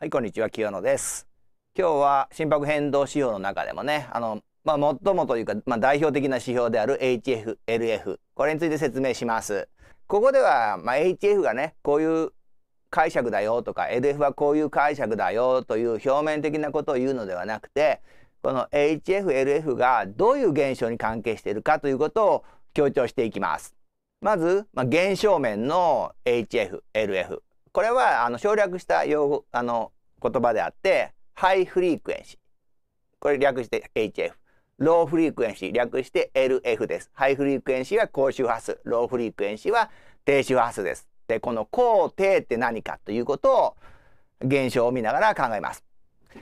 はい、こんにちは、清野です。今日は心拍変動指標の中でもね、あの、まあ、最もというか、まあ、代表的な指標である HF、LF、これについて説明します。ここでは、まあ、HF がね、こういう解釈だよとか、LF はこういう解釈だよという表面的なことを言うのではなくて、この HF、LF がどういう現象に関係しているかということを強調していきます。まず、まあ、現象面の HF、LF。これはあの省略した用語あの言葉であってハイフリークエンシーこれ略して HF ローフリークエンシー略して LF ですハイフリークエンシーは高周波数ローフリークエンシーは低周波数ですでこの高低って何かということを現象を見ながら考えます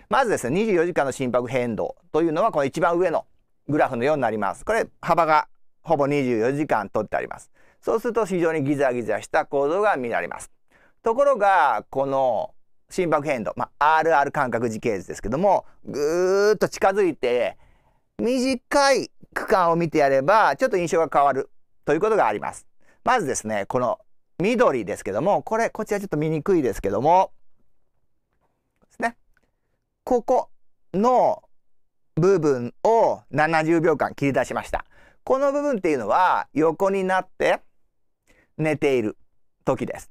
まずですね24時間の心拍変動というのはこの一番上のグラフのようになりますこれ幅がほぼ24時間とってありますそうすると非常にギザギザした構造が見られますところがこの心拍変動、まあ、RR 感覚時系図ですけどもぐーっと近づいて短い区間を見てやればちょっと印象が変わるということがあります。まずですねこの緑ですけどもこれこちらちょっと見にくいですけどもですねここの部分を70秒間切り出しました。この部分っていうのは横になって寝ている時です。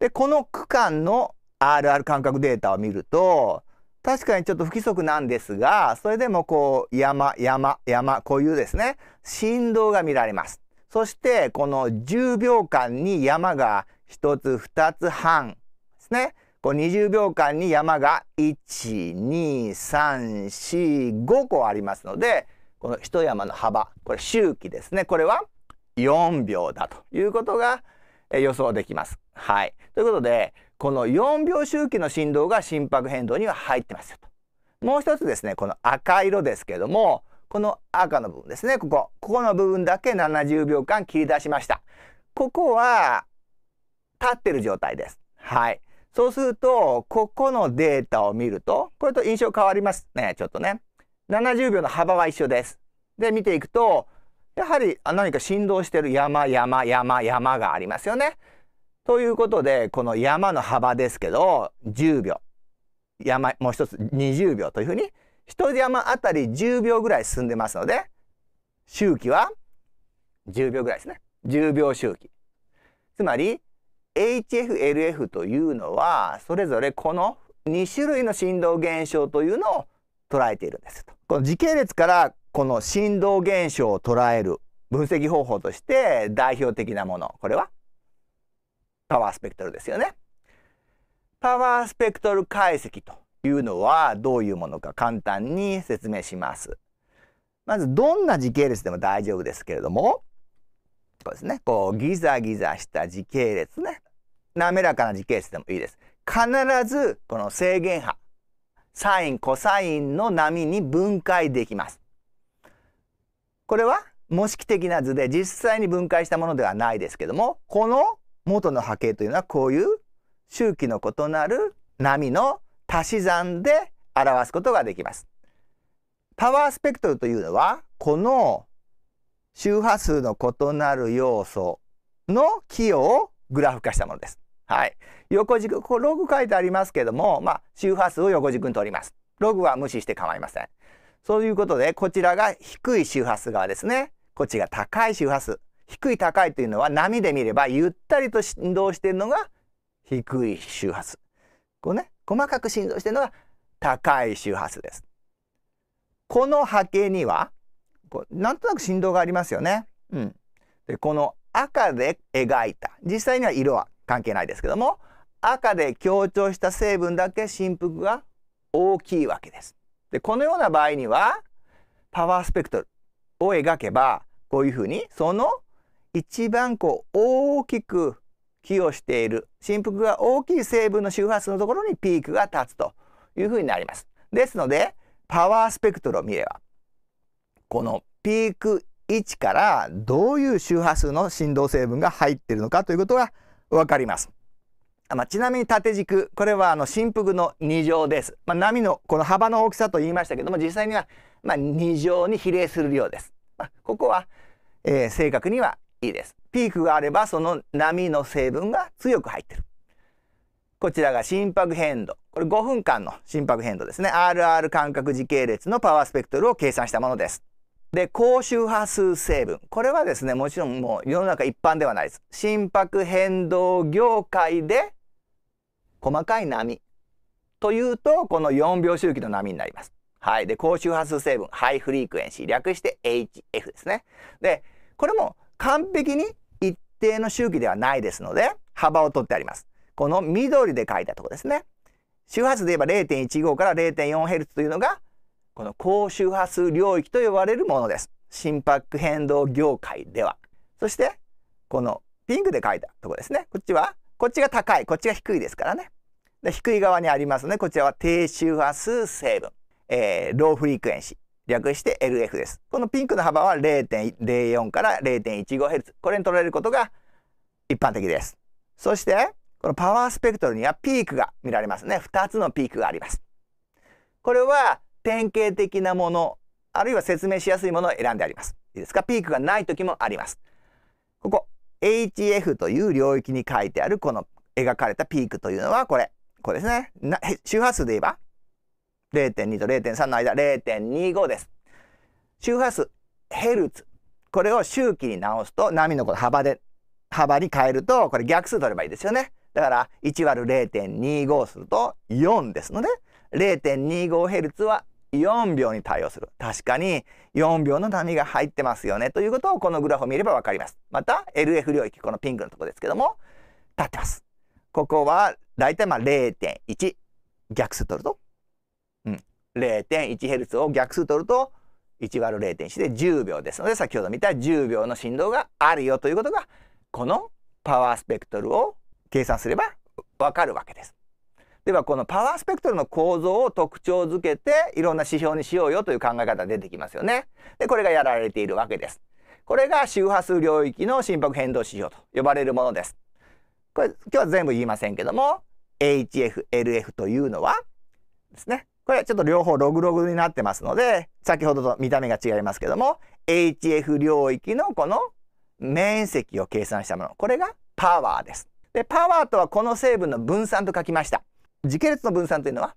で、この区間の RR 間隔データを見ると、確かにちょっと不規則なんですが、それでもこう、山、山、山、こういうですね、振動が見られます。そして、この10秒間に山が1つ、2つ半ですね。こう20秒間に山が12345個ありますので、この一山の幅、これ周期ですね。これは4秒だということが予想できます。はい。ということで、この4秒周期の振動が心拍変動には入ってますよと。もう一つですね、この赤色ですけども、この赤の部分ですね、ここ。ここの部分だけ70秒間切り出しました。ここは、立ってる状態です。はい。そうすると、ここのデータを見ると、これと印象変わりますね、ちょっとね。70秒の幅は一緒です。で、見ていくと、やはり何か振動してる山山山山がありますよね。ということでこの山の幅ですけど10秒山もう一つ20秒というふうに1山あたり10秒ぐらい進んでますので周期は10秒ぐらいですね10秒周期つまり HFLF というのはそれぞれこの2種類の振動現象というのを捉えているんですこの時系列からこの振動現象を捉える分析方法として代表的なものこれはパワースペクトルですよね。パワースペクトル解析というのはどういうものか簡単に説明します。まずどんな時系列でも大丈夫ですけれどもこうですねこうギザギザした時系列ね滑らかな時系列でもいいです。必ずこの制限波サインコサインの波に分解できます。これは模式的な図で実際に分解したものではないですけどもこの元の波形というのはこういう周期の異なる波の足し算で表すことができます。パワースペクトルというのはこの周波数の異なる要素の寄与をグラフ化したものです。はい、横軸ここログ書いてありますけども、まあ、周波数を横軸にとります。ログは無視して構いません。そういうことで、こちらが低い周波数側ですね。こっちが高い周波数。低い高いというのは波で見ればゆったりと振動しているのが低い周波数。こうね、細かく振動しているのが高い周波数です。この波形には、こうなんとなく振動がありますよね。うん。で、この赤で描いた。実際には色は関係ないですけども、赤で強調した成分だけ振幅が大きいわけです。で、このような場合には、パワースペクトルを描けば、こういうふうに、その一番こう大きく寄与している振幅が大きい成分の周波数のところにピークが立つというふうになります。ですのでパワースペクトルを見ればこのピーク1からどういう周波数の振動成分が入っているのかということが分かります。まあ、ちなみに縦軸、これはあの振幅の2乗です。まあ、波のこの幅の大きさと言いましたけども、実際にはまあ2乗に比例する量です。まあ、ここは、え正確にはいいです。ピークがあればその波の成分が強く入ってる。こちらが心拍変動。これ5分間の心拍変動ですね。RR 間隔時系列のパワースペクトルを計算したものです。で、高周波数成分。これはですね、もちろんもう世の中一般ではないです。心拍変動業界で細かい波というとこの4秒周期の波になります。はい。で、高周波数成分、ハイフリークエンシー、略して HF ですね。で、これも完璧に一定の周期ではないですので、幅を取ってあります。この緑で書いたとこですね。周波数で言えば0.15から 0.4Hz というのが、この高周波数領域と呼ばれるものです。心拍変動業界では。そして、このピンクで書いたとこですね。こっちはこっちが高い、こっちが低いですからね。で低い側にありますね。こちらは低周波数成分、えー、ローフリークエンシー。略して LF です。このピンクの幅は0.04から 0.15Hz。これに取られることが一般的です。そして、このパワースペクトルにはピークが見られますね。2つのピークがあります。これは典型的なもの、あるいは説明しやすいものを選んであります。いいですかピークがない時もあります。ここ、HF という領域に書いてあるこの描かれたピークというのはこれ。これですね。周波数で言えば0.2と0.3の間0.25です。周波数、ヘルツ。これを周期に直すと波のこの幅で、幅に変えるとこれ逆数取ればいいですよね。だから1割0.25すると4ですので0 2 5ヘルツは4秒に対応する。確かに4秒の波が入ってますよねということをこのグラフを見ればわかります。また LF 領域、このピンクのとこですけども、立ってます。ここはだいたいまあ0.1逆数取ると、うん、0.1Hz を逆数取ると 1÷0.1 で10秒ですので先ほど見た10秒の振動があるよということがこのパワースペクトルを計算すればわかるわけです。ではこのパワースペクトルの構造を特徴づけていろんな指標にしようよという考え方出てきますよね。でこれがやられているわけです。これが周波数領域の心拍変動指標と呼ばれるものです。これ今日は全部言いませんけども HFLF というのはですねこれはちょっと両方ログログになってますので先ほどと見た目が違いますけども HF 領域のこの面積を計算したものこれがパワーです。でパワーとはこの成分の分散と書きました。時系列の分散というのは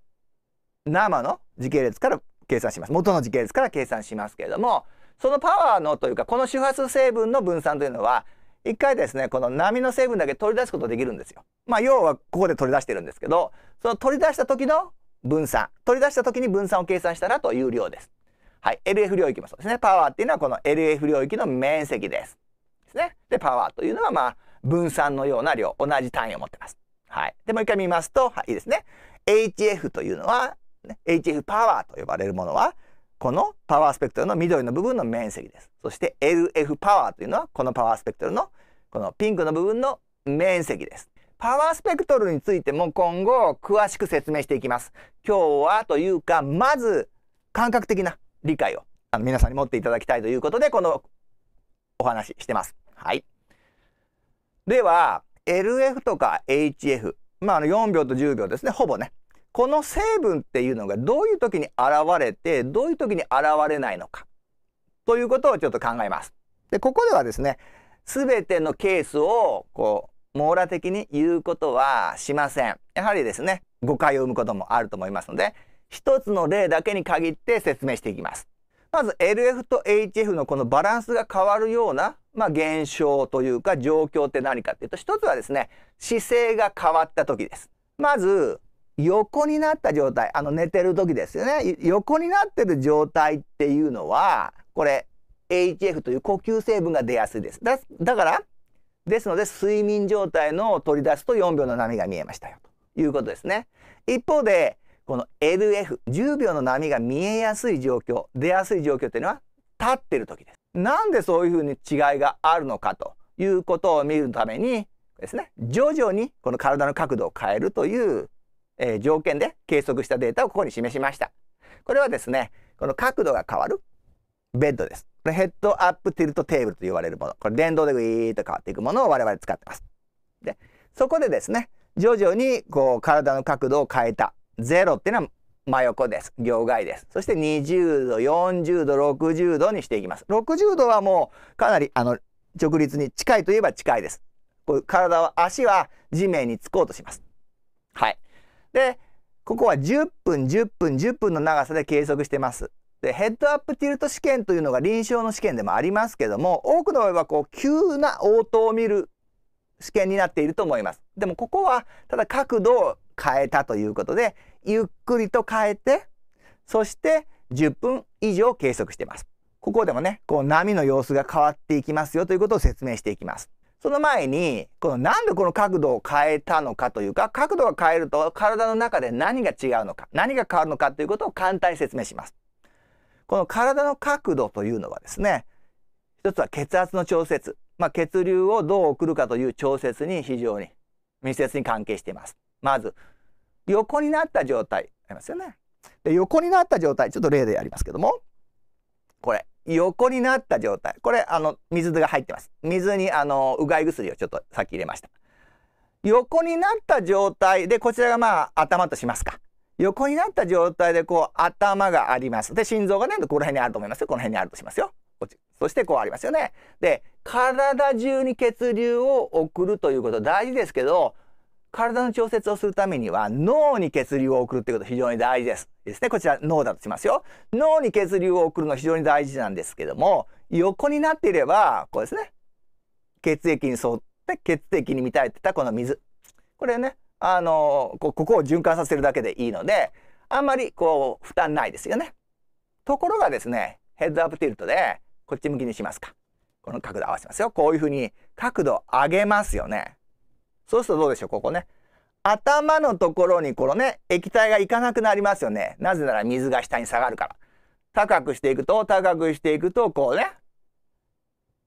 生の時系列から計算します元の時系列から計算しますけれどもそのパワーのというかこの周波数成分の分散というのは一回ですねこの波の成分だけ取り出すことできるんですよ。まあ要はここで取り出してるんですけどその取り出した時の分散取り出した時に分散を計算したらという量です。はい LF 領域もそうですねパワーっていうのはこの LF 領域の面積です。ですね。でパワーというのはまあ分散のような量同じ単位を持ってます。はい。で、もう一回見ますと、はい、いいですね。HF というのは、ね、HF パワーと呼ばれるものは、このパワースペクトルの緑の部分の面積です。そして LF パワーというのは、このパワースペクトルの、このピンクの部分の面積です。パワースペクトルについても今後詳しく説明していきます。今日はというか、まず感覚的な理解をあの皆さんに持っていただきたいということで、このお話してます。はい。では、LF とか HF、まあ、あの4秒と10秒ですね、ほぼね。この成分っていうのがどういう時に現れて、どういう時に現れないのか、ということをちょっと考えます。で、ここではですね、すべてのケースを、こう、網羅的に言うことはしません。やはりですね、誤解を生むこともあると思いますので、一つの例だけに限って説明していきます。まず LF と HF のこのバランスが変わるようなまあ、現象というか状況って何かっていうと一つはですね姿勢が変わった時ですまず横になった状態あの寝てる時ですよね横になってる状態っていうのはこれ HF という呼吸成分が出やすいですだからですので睡眠状態のを取り出すと4秒の波が見えましたよということですね一方でこの LF10 秒の波が見えやすい状況出やすい状況っていうのは立ってる時ですなんでそういうふうに違いがあるのかということを見るためにですね徐々にこの体の角度を変えるという、えー、条件で計測したデータをここに示しました。これはですねこの角度が変わるベッドです。これヘッドアップティルトテーブルと言われるものこれ電動でグイーッと変わっていくものを我々使ってます。でそこでですね徐々にこう体の角度を変えた0っていうのは真横です。両外です。そして20度、40度、60度にしていきます。60度はもうかなりあの直立に近いといえば近いです。こう体は、足は地面につこうとします。はい。で、ここは10分、10分、10分の長さで計測してます。で、ヘッドアップティルト試験というのが臨床の試験でもありますけども、多くの場合はこう急な応答を見る試験になっていると思います。でもここはただ角度を変えたということで、ゆっくりと変えて、そして10分以上計測しています。ここでもね、こう波の様子が変わっていきますよということを説明していきます。その前に、このなんでこの角度を変えたのかというか、角度が変えると体の中で何が違うのか、何が変わるのかということを簡単に説明します。この体の角度というのはですね、一つは血圧の調節、まあ、血流をどう送るかという調節に非常に密接に関係しています。まず横になった状態ありますよね。で横になった状態ちょっと例でやりますけどもこれ横になった状態これあの水が入ってます水にあのうがい薬をちょっとさっき入れました横になった状態でこちらがまあ頭としますか横になった状態でこう頭がありますで心臓がねこの辺にあると思いますよこの辺にあるとしますよそしてこうありますよねで体中に血流を送るということ大事ですけど体の調節をするためには脳に血流を送るってこと非常に大事です。ですね。こちら脳だとしますよ。脳に血流を送るのは非常に大事なんですけども、横になっていれば、こうですね。血液に沿って血液に満たれてたこの水。これね、あのこ、ここを循環させるだけでいいので、あんまりこう負担ないですよね。ところがですね、ヘッドアップティルトでこっち向きにしますか。この角度合わせますよ。こういうふうに角度上げますよね。そうするとどうでしょうここね。頭のところにこのね液体がいかなくなりますよね。なぜなら水が下に下がるから。高くしていくと高くしていくとこうね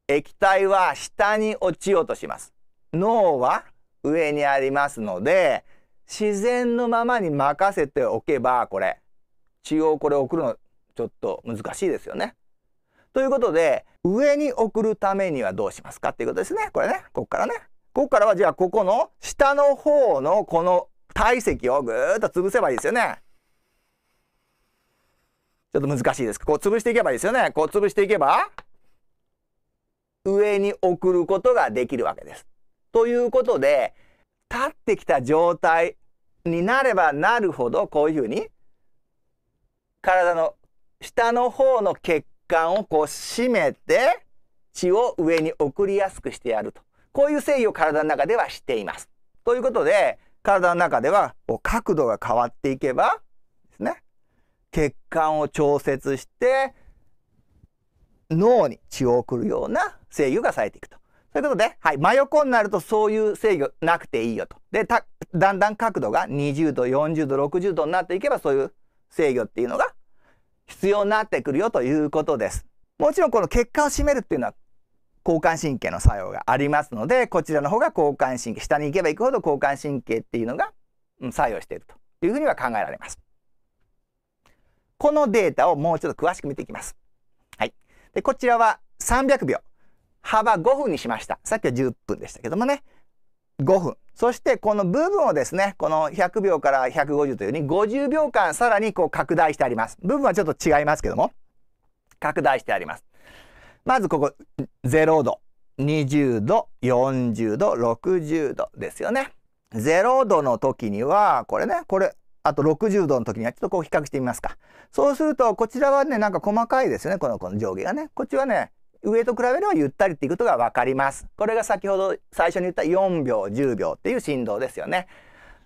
液体は下に落ちようとします。脳は上にありますので自然のままに任せておけばこれ血をこれ送るのちょっと難しいですよね。ということで上に送るためにはどうしますかっていうことですねこれねこっからね。ここからはじゃあここの下の方のこの体積をぐーっと潰せばいいですよね。ちょっと難しいです。こう潰していけばいいですよね。こう潰していけば上に送ることができるわけです。ということで立ってきた状態になればなるほどこういうふうに体の下の方の血管をこう締めて血を上に送りやすくしてやると。こういう制御を体の中ではしています。ということで、体の中では角度が変わっていけばですね、血管を調節して脳に血を送るような制御がされていくと。ということで、はい、真横になるとそういう制御なくていいよと。で、だんだん角度が20度、40度、60度になっていけばそういう制御っていうのが必要になってくるよということです。もちろんこの血管を締めるっていうのは交感神経の作用がありますのでこちらの方が交感神経下に行けば行くほど交感神経っていうのが作用しているというふうには考えられます。このデータをもうちょっと詳しく見ていきます。はい、でこちらは300秒幅5分にしましたさっきは10分でしたけどもね5分そしてこの部分をですねこの100秒から150というように50秒間さらにこう拡大してあります部分はちょっと違いますけども拡大してありますまずここ0度20度40度60度ですよね。0度の時にはこれねこれあと60度の時にはちょっとこう比較してみますか。そうするとこちらはねなんか細かいですよねこのこの上下がね。こっちはね上と比べればゆったりっていうことが分かります。これが先ほど最初に言った4秒10秒っていう振動ですよね。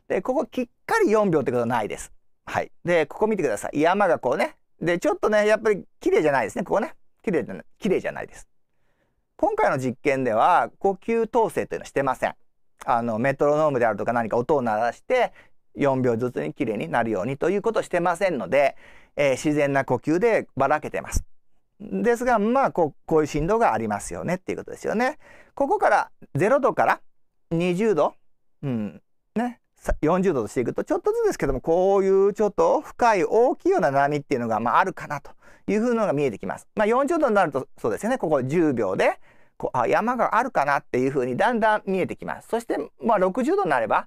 でここきっかり4秒ってことはないです。はい。でここ見てください。山がこうね。でちょっとねやっぱり綺麗じゃないですねここね。綺麗な綺麗じゃないです。今回の実験では呼吸統制というのはしてません。あのメトロノームであるとか何か音を鳴らして4秒ずつに綺麗になるようにということをしてませんので、えー、自然な呼吸でばらけてます。ですがまあここういう振動がありますよねっていうことですよね。ここから0度から20度、うん、40度としていくとちょっとずつですけどもこういうちょっと深い大きいような波っていうのが、まあ、あるかなというふうのが見えてきます。まあ、40度になるとそうですよねここ10秒でこうあ山があるかなっていうふうにだんだん見えてきます。そして、まあ、60度になれば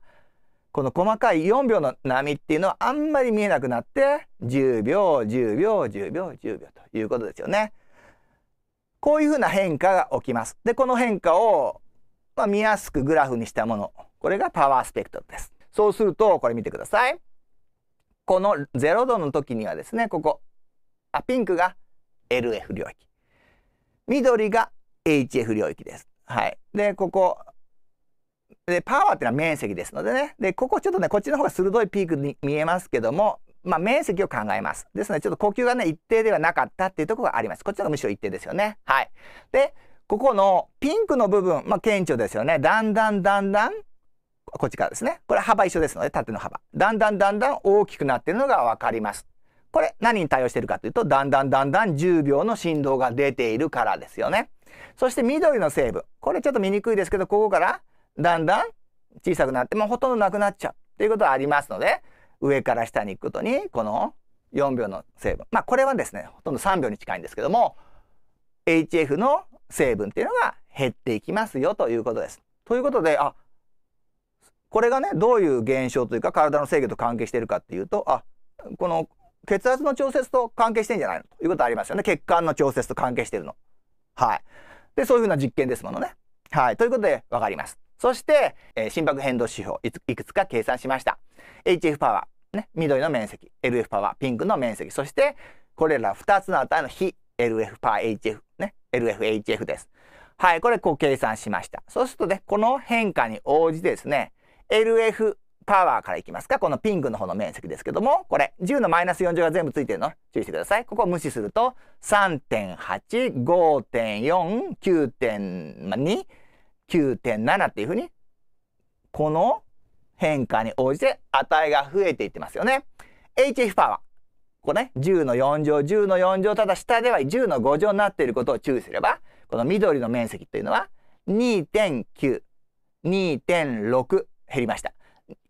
この細かい4秒の波っていうのはあんまり見えなくなって10秒10秒10秒10秒ということですよね。こういうふうな変化が起きます。でこの変化を、まあ、見やすくグラフにしたものこれがパワースペクトルです。そうすると、これ見てください。この0度の時にはですね、ここ。あ、ピンクが LF 領域。緑が HF 領域です。はい。で、ここ。で、パワーっていうのは面積ですのでね。で、ここちょっとね、こっちの方が鋭いピークに見えますけども、まあ、面積を考えます。ですので、ちょっと呼吸がね、一定ではなかったっていうとこがあります。こっちの方がむしろ一定ですよね。はい。で、ここのピンクの部分、まあ、顕著ですよね。だんだんだんだんこっちからですね。これ幅一緒ですので、縦の幅。だんだんだんだん大きくなっているのがわかります。これ何に対応しているかというと、だんだんだんだん10秒の振動が出ているからですよね。そして緑の成分。これちょっと見にくいですけど、ここからだんだん小さくなって、もうほとんどなくなっちゃうっていうことはありますので、上から下に行くことに、この4秒の成分。まあこれはですね、ほとんど3秒に近いんですけども、HF の成分っていうのが減っていきますよということです。ということで、あ、これがねどういう現象というか体の制御と関係してるかっていうとあこの血圧の調節と関係してんじゃないのということありますよね血管の調節と関係してるの。はい。でそういうふうな実験ですものね。はい。ということでわかります。そして、えー、心拍変動指標いくつか計算しました。HF パワー、ね、緑の面積 LF パワーピンクの面積そしてこれら2つの値の比 LF パー HF ね LFHF です。はいこれこう計算しました。そうするとねこの変化に応じてですね LF パワーからいきますか。このピンクの方の面積ですけども、これ、10のマイナス4乗が全部ついてるの注意してください。ここを無視すると、3.8、5.4、9.2、9.7っていうふうに、この変化に応じて値が増えていってますよね。HF パワー。ここね、10の4乗、10の4乗、ただ下では10の5乗になっていることを注意すれば、この緑の面積というのは2.9、2.6、減りました。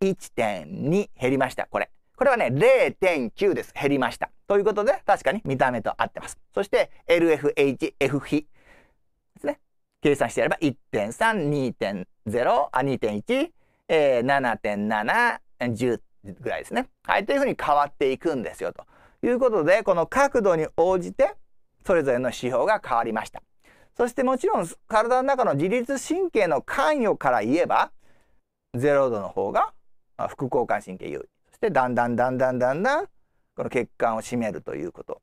1.2減りました。これ。これはね、0.9です。減りました。ということで、確かに見た目と合ってます。そして、LFHF 比ですね。計算してやれば1.3、2.0、あ、2.1、えー、7.7、10ぐらいですね。はい、というふうに変わっていくんですよ。ということで、この角度に応じて、それぞれの指標が変わりました。そしてもちろん、体の中の自律神経の関与から言えば、0度の方が副交感神経優位そしてだんだんだんだんだんだんこの血管を締めるということ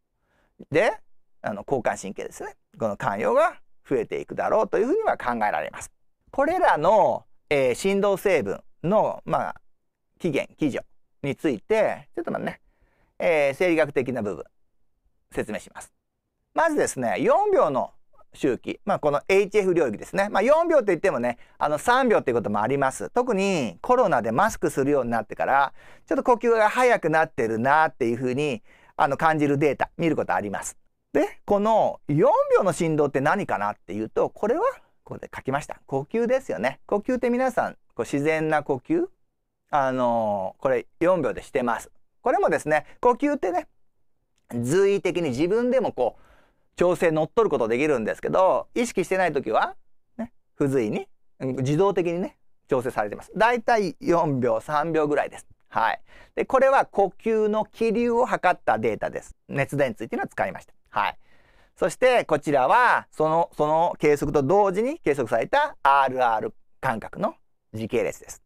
であの交感神経ですねこの関与が増えていくだろうというふうには考えられます。これらの、えー、振動成分の、まあ、起源基準についてちょっと待ってね、えー、生理学的な部分説明します。まずですね4秒の周期、まあ、この HF 領域ですね、まあ、4秒といってもねあの3秒ということもあります特にコロナでマスクするようになってからちょっと呼吸が速くなってるなっていうふうにあの感じるデータ見ることあります。でこの4秒の振動って何かなっていうとこれはここで書きました呼吸ですよね。呼吸って皆さんこう自然な呼吸あのー、これ4秒でしてます。これもですね呼吸ってね随意的に自分でもこう調整乗っ取ることできるんですけど、意識してない時は、ね、不随に、自動的にね、調整されてます。だいたい4秒、3秒ぐらいです。はい。で、これは呼吸の気流を測ったデータです。熱電通っていうのは使いました。はい。そしてこちらはそのその計測と同時に計測された RR 間隔の時系列です。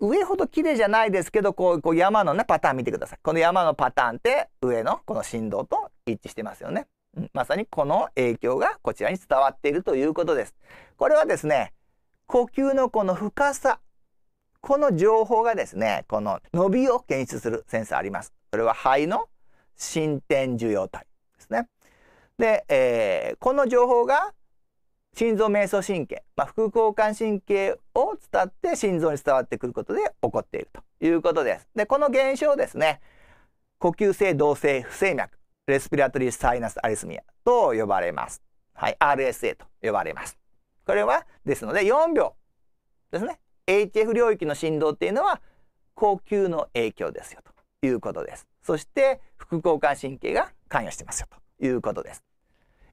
上ほど綺麗じゃないですけどこうこう山のねパターン見てください。この山のパターンって上のこの振動と一致してますよね。まさにこの影響がこちらに伝わっているということです。これはですね、呼吸のこの深さ、この情報がですね、この伸びを検出するセンサーあります。それは肺の進展受容体ですね。で、えー、この情報が心臓迷走神経、まあ、副交感神経を伝って心臓に伝わってくることで起こっているということです。で、この現象ですね、呼吸性動性不整脈レスピラトリーサイナスアリスミアと呼ばれます。はい、RSA と呼ばれます。これはですので4秒ですね。HF 領域の振動っていうのは呼吸の影響ですよということです。そして副交感神経が関与してますよということです。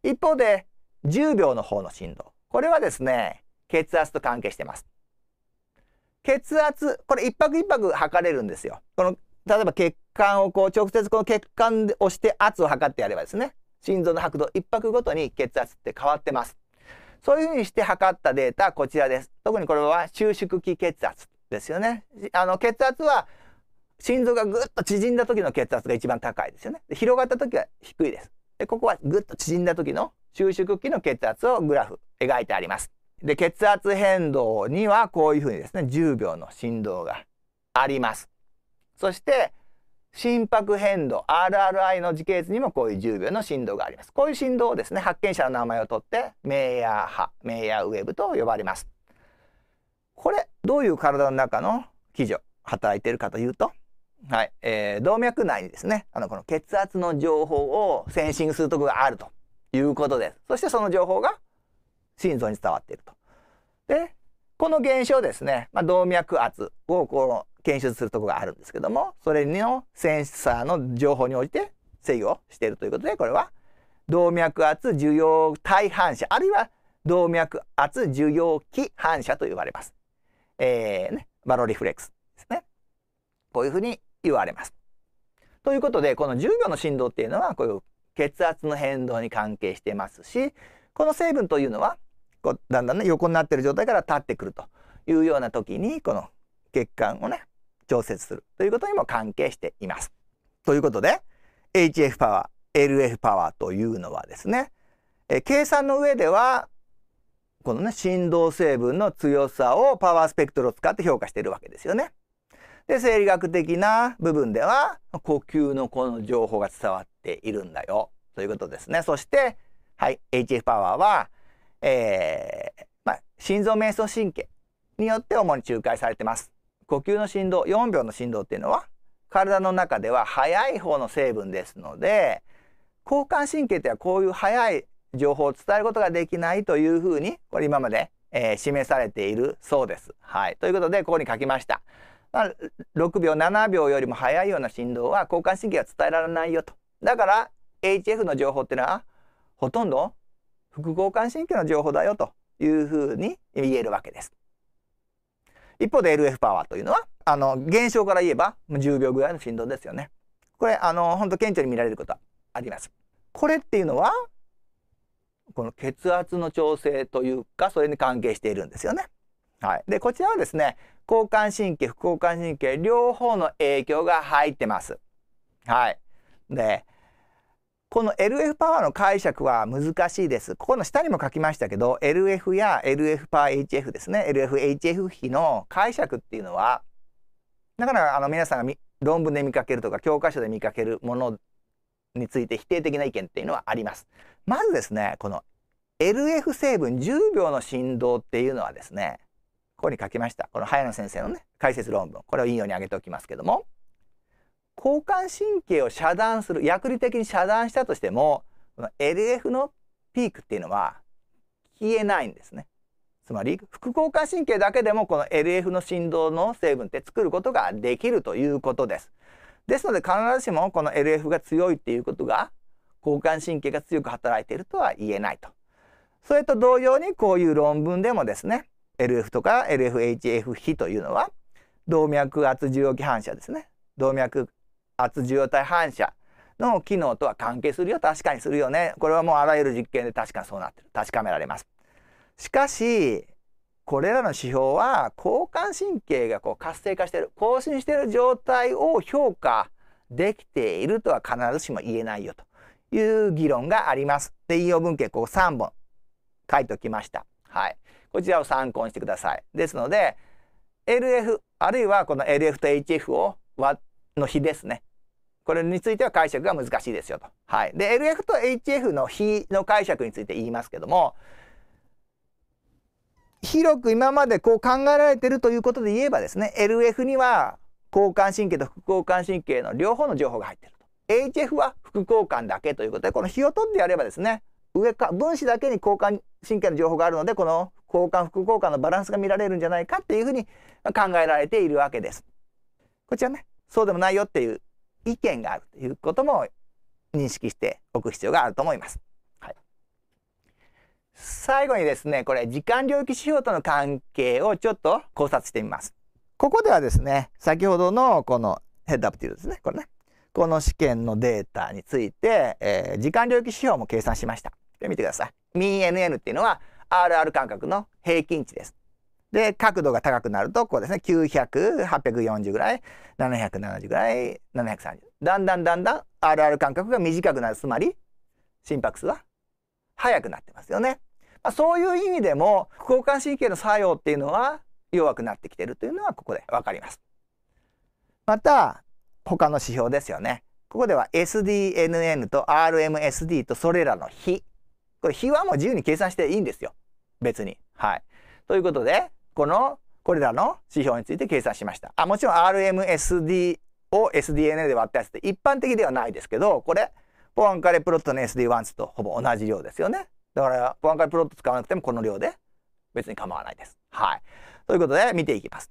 一方で10秒の方の振動。これはですね、血圧と関係してます。血圧、これ一泊一泊測れるんですよ。この例えば血管をこう直接この血管で押して圧を測ってやればですね心臓の拍動1拍ごとに血圧って変わってますそういうふうにして測ったデータこちらです特にこれは収縮期血圧ですよねあの血圧は心臓がぐっと縮んだ時の血圧が一番高いですよね広がった時は低いですでここはぐっと縮んだ時の収縮期の血圧をグラフ描いてありますで血圧変動にはこういうふうにですね10秒の振動がありますそして心拍変動 RRI の時系図にもこういう10秒の振動がありますこういう振動をですね発見者の名前を取ってメイヤー波メイヤーウェブと呼ばれますこれどういう体の中の基準働いているかというとはい、えー、動脈内にですねあのこの血圧の情報をセンシングするところがあるということですそしてその情報が心臓に伝わっているとでこの現象ですね、まあ、動脈圧をこ検出するとこがあるんですけどもそれのセンサーの情報に応じて制御をしているということでこれは動脈圧受容体反射あるいは動脈圧受容器反射と呼ばれます。えーね、バロリフレックスですね。こういうふうに言われます。ということでこの10秒の振動っていうのはこういう血圧の変動に関係してますしこの成分というのはこうだんだんね横になってる状態から立ってくるというような時にこの血管をね調節するということにも関係しています。ということで HF パワー LF パワーというのはですね、え計算の上ではこのね振動成分の強さをパワースペクトルを使って評価しているわけですよね。で生理学的な部分では呼吸のこの情報が伝わっているんだよということですね。そしてはい HF パワーは、えーまあ、心臓迷走神経によって主に仲介されてます。呼吸の振動4秒の振動っていうのは体の中では速い方の成分ですので交感神経ってはこういう速い情報を伝えることができないというふうにこれ今まで、えー、示されているそうです。はい、ということでここに書きました。まあ、6秒7秒よりも速いような振動は交感神経は伝えられないよと。だから HF の情報っていうのはほとんど副交感神経の情報だよというふうに言えるわけです。一方で LF パワーというのは、あの、現象から言えば10秒ぐらいの振動ですよね。これ、あの、本当顕著に見られることあります。これっていうのは、この血圧の調整というか、それに関係しているんですよね。はい。で、こちらはですね、交感神経、副交感神経、両方の影響が入ってます。はい。で、この LF パワーの解釈は難しいです。ここの下にも書きましたけど、LF や LF パワー HF ですね。LFHF 比の解釈っていうのは、だからあの皆さんが論文で見かけるとか教科書で見かけるものについて否定的な意見っていうのはあります。まずですね、この LF 成分10秒の振動っていうのはですね、ここに書きました。この早野先生のね、解説論文。これを引用に挙げておきますけども、交感神経を遮断する薬理的に遮断したとしてもこの LF のピークっていうのは消えないんですね。つまり副交感神経だけでもこの LF の振動の成分って作ることができるということです。ですので必ずしもこの LF が強いっていうことが交感神経が強く働いているとは言えないと。それと同様にこういう論文でもですね LF とか LFHF 比というのは動脈圧受容器反射ですね動脈圧受容体反射の機能とは関係するよ確かにするよねこれはもうあらゆる実験で確かにそうなってる確かめられますしかしこれらの指標は交感神経がこう活性化している更新している状態を評価できているとは必ずしも言えないよという議論がありますで引用文献ここ3本書いておきましたはいこちらを参考にしてくださいですので LF あるいはこの LF と HF をの比ですねこれについては解釈が難しいですよと。はい、で LF と HF の比の解釈について言いますけども広く今までこう考えられてるということで言えばですね LF には交感神経と副交感神経の両方の情報が入ってると。HF は副交感だけということでこの比を取ってやればですね上か分子だけに交感神経の情報があるのでこの交換副交換のバランスが見られるんじゃないかっていうふうに考えられているわけです。こちらねそうでもないよっていう意見があるということも認識しておく必要があると思います。はい、最後にですねこれ時間領域指標との関係をちょっと考察してみます。ここではですね先ほどのこのヘッドアップというですねこれねこの試験のデータについて、えー、時間領域指標も計算しました。で見てください。MNN っていうのは RR 間隔の平均値です。で、角度が高くなると、こうですね、900、840ぐらい、770ぐらい、730。だんだんだんだん RR 間隔が短くなる。つまり、心拍数は速くなってますよね。まあ、そういう意味でも、副交感神経の作用っていうのは弱くなってきてるというのはここでわかります。また、他の指標ですよね。ここでは SDNN と RMSD とそれらの比。これ比はもう自由に計算していいんですよ。別に。はい。ということで、このこれらの指標について計算しました。あもちろん RMSD を SDNA で割ったやつって一般的ではないですけどこれポアンカレプロットの SD1 値とほぼ同じ量ですよね。だからポアンカレプロット使わなくてもこの量で別に構わないです。はい。ということで見ていきます。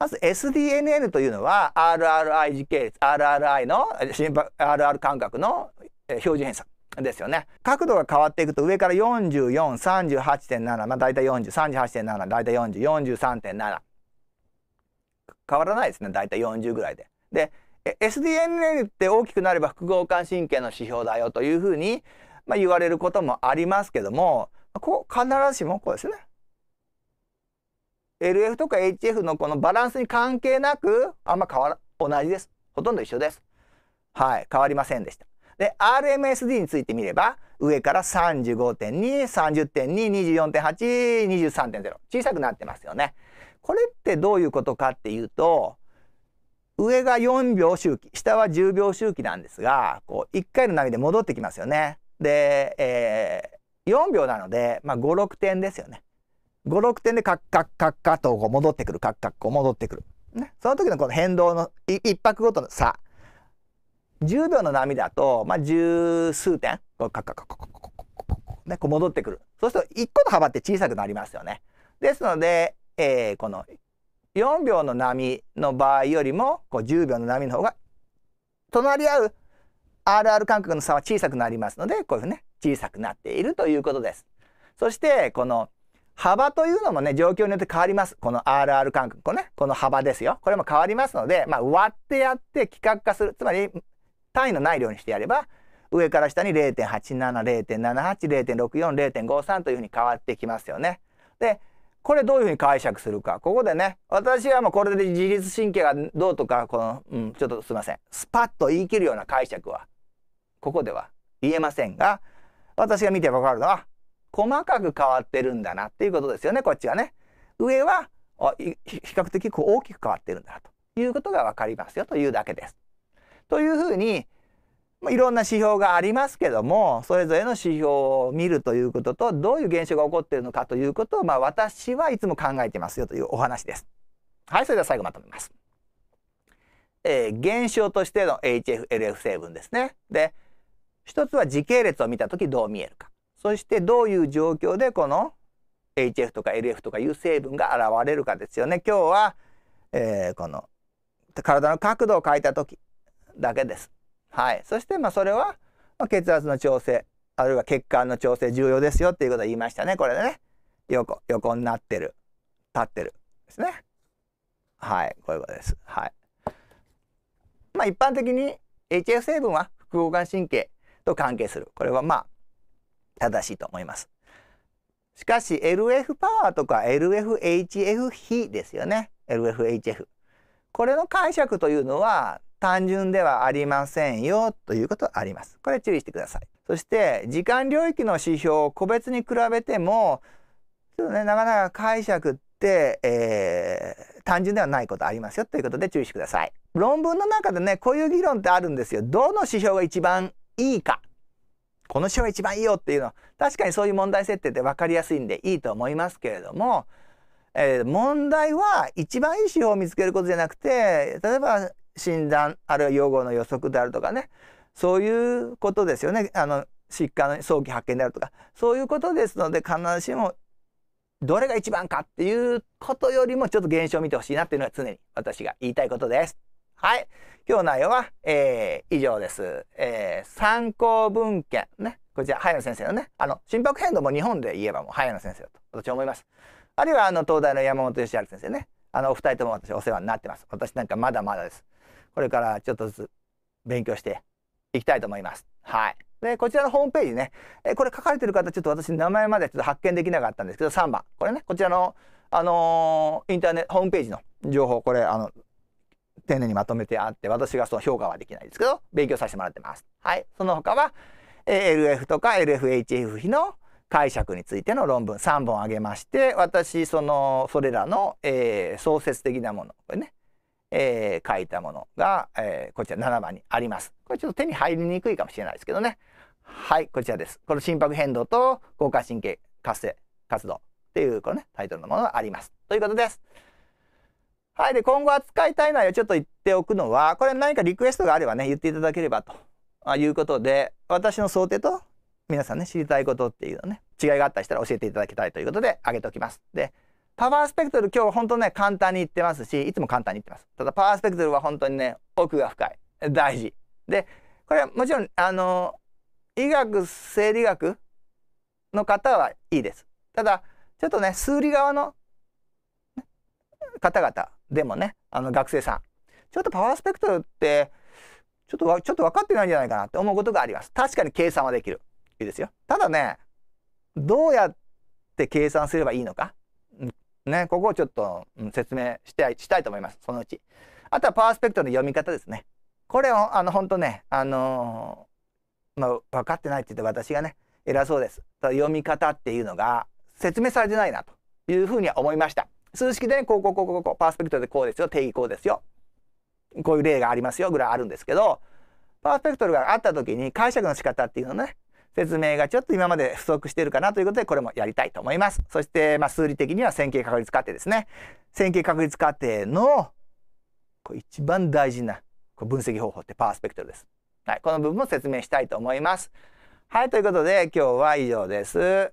まず SDNN というのは RRI 時系列 RRI の RR 間隔の標準偏差ですよね。角度が変わっていくと上から44、38.7、まあ大体40、38.7、大体40、43.7。変わらないですね、大体40ぐらいで。で、SDNA って大きくなれば複合感神経の指標だよというふうに、まあ、言われることもありますけども、こう必ずしもこうですね。LF とか HF のこのバランスに関係なく、あんま変わら、同じです。ほとんど一緒です。はい、変わりませんでした。で RMSD についてみれば上から35.230.224.823.0小さくなってますよね。これってどういうことかっていうと上が4秒周期下は10秒周期なんですがこう1回の波で戻ってきますよね。で、えー、4秒なので、まあ、56点ですよね。56点でカッカッカッカッとこう戻ってくるカッカッこう戻ってくる。ね、その時のこの変動の1拍ごとの差10秒の波だと、まあ、十数点、こう、カカカカカカね、こう戻ってくる。そうすると、1個の幅って小さくなりますよね。ですので、えー、この4秒の波の場合よりも、こう10秒の波の方が、隣り合う RR 間隔の差は小さくなりますので、こういうふうにね、小さくなっているということです。そして、この幅というのもね、状況によって変わります。この RR 間隔、このね、この幅ですよ。これも変わりますので、まあ、割ってやって規格化する。つまり、単位のない量にしてやれば上から下に0.87,0.78,0.64,0.53というふうに変わってきますよね。でこれどういうふうに解釈するかここでね私はもうこれで自律神経がどうとかこの、うん、ちょっとすいませんスパッと言い切るような解釈はここでは言えませんが私が見て分かるのは細かく変わってるんだなっていうことですよねこっちはね。上は比較的こう大きく変わってるんだなということが分かりますよというだけです。というふうに、まあ、いろんな指標がありますけどもそれぞれの指標を見るということとどういう現象が起こっているのかということを、まあ、私はいつも考えてますよというお話です。はいそれでは最後まとめます。えー、現象としての HFLF 成分ですね。で一つは時系列を見た時どう見えるかそしてどういう状況でこの HF とか LF とかいう成分が現れるかですよね。今日は、えー、この体の角度を変えた時だけです。はい、そしてまあそれは血圧の調整あるいは血管の調整重要ですよっていうことを言いましたねこれでね横横になってる立ってるですねはいこういうことですはいまあ一般的に HF 成分は副交感神経と関係するこれはまあ正しいと思いますしかし LF パワーとか LFHF 比ですよね LFHF これの解釈というのは単純ではありませんよということあります。これ注意してください。そして時間領域の指標を個別に比べてもちょっとねなかなか解釈って、えー、単純ではないことありますよということで注意してください。論文の中でねこういう議論ってあるんですよ。どの指標が一番いいかこの指標が一番いいよっていうのは確かにそういう問題設定って分かりやすいんでいいと思いますけれども、えー、問題は一番いい指標を見つけることじゃなくて例えば診断あるいは予後の予測であるとかねそういうことですよねあの疾患の早期発見であるとかそういうことですので必ずしもどれが一番かっていうことよりもちょっと現象を見てほしいなっていうのは常に私が言いたいことです。はい。今日の内容は、えー、以上です。えー、参考文献ね。こちら、早野先生のね、あの、心拍変動も日本で言えばもう早野先生だと私は思います。あるいは、あの、東大の山本義明先生ね。あの、お二人とも私お世話になってます。私なんかまだまだです。これからちょっとずつ勉強していきたいと思います。はい。で、こちらのホームページね、えこれ書かれてる方、ちょっと私、名前までちょっと発見できなかったんですけど、3番。これね、こちらの、あのー、インターネット、ホームページの情報、これ、あの、丁寧にまとめてあって、私がその評価はできないですけど、勉強させてもらってます。はい。その他は、LF とか LFHF 比の解釈についての論文3本あげまして、私、その、それらの、えー、創設的なもの、これね、えー、書いたものが、えー、こちら7番にあります。これちょっと手に入りにくいかもしれないですけどね。はい、こちらです。この心拍変動と交感神経活性活動っていうこのね、タイトルのものがあります。ということです。はい。で、今後扱いたい内容ちょっと言っておくのは、これ何かリクエストがあればね、言っていただければということで、私の想定と皆さんね、知りたいことっていうのね、違いがあったりしたら教えていただきたいということで、挙げておきます。で、パワースペクトル今日本当ね簡単に言ってますしいつも簡単に言ってますただパワースペクトルは本当にね奥が深い大事でこれはもちろんあの医学生理学の方はいいですただちょっとね数理側の方々でもねあの学生さんちょっとパワースペクトルってちょっとちょっと分かってないんじゃないかなって思うことがあります確かに計算はできるいいですよただねどうやって計算すればいいのかね、ここをちょっと、うん、説明してしたいと思います。そのうち。あとはパワースペクトルの読み方ですね。これを、あの、ほんとね、あのー、まあ、分かってないって言って私がね、偉そうです。読み方っていうのが説明されてないなというふうには思いました。数式でね、こうこうこうこうこう、パースペクトルでこうですよ、定義こうですよ。こういう例がありますよぐらいあるんですけど、パースペクトルがあった時に解釈の仕方っていうのね、説明がちょっと今まで不足してるかなということで、これもやりたいと思います。そして、まあ、数理的には線形確率仮定ですね。線形確率仮定の、こう一番大事な分析方法ってパワースペクトルです。はい、この部分も説明したいと思います。はい、ということで今日は以上です。